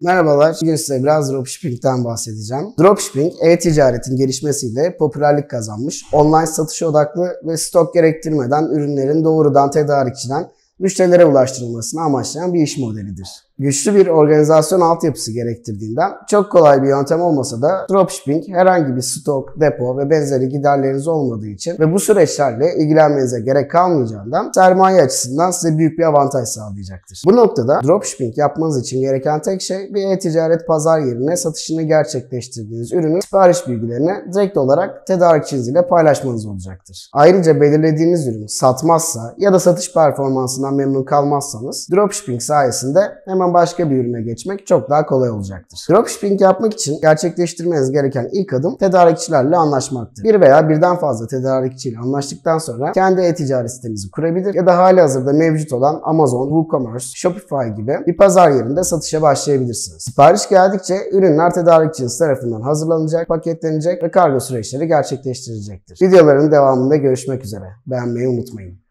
Merhabalar. Bugün size biraz dropshipping'den bahsedeceğim. Dropshipping, e-ticaretin gelişmesiyle popülerlik kazanmış, online satış odaklı ve stok gerektirmeden ürünlerin doğrudan tedarikçiden müşterilere ulaştırılmasını amaçlayan bir iş modelidir güçlü bir organizasyon altyapısı gerektirdiğinden çok kolay bir yöntem olmasa da dropshipping herhangi bir stok, depo ve benzeri giderleriniz olmadığı için ve bu süreçlerle ilgilenmenize gerek kalmayacağından sermaye açısından size büyük bir avantaj sağlayacaktır. Bu noktada dropshipping yapmanız için gereken tek şey bir e-ticaret pazar yerine satışını gerçekleştirdiğiniz ürünün sipariş bilgilerini direkt olarak tedarikçiniz ile paylaşmanız olacaktır. Ayrıca belirlediğiniz ürün satmazsa ya da satış performansından memnun kalmazsanız dropshipping sayesinde hemen hemen başka bir ürüne geçmek çok daha kolay olacaktır. Dropshipping yapmak için gerçekleştirmeniz gereken ilk adım tedarikçilerle anlaşmaktır. Bir veya birden fazla tedarikçiyle anlaştıktan sonra kendi e-ticaret sitenizi kurabilir ya da hali hazırda mevcut olan Amazon, WooCommerce, Shopify gibi bir pazar yerinde satışa başlayabilirsiniz. Sipariş geldikçe ürünler tedarikçiniz tarafından hazırlanacak, paketlenecek ve kargo süreçleri gerçekleştirecektir. Videoların devamında görüşmek üzere. Beğenmeyi unutmayın.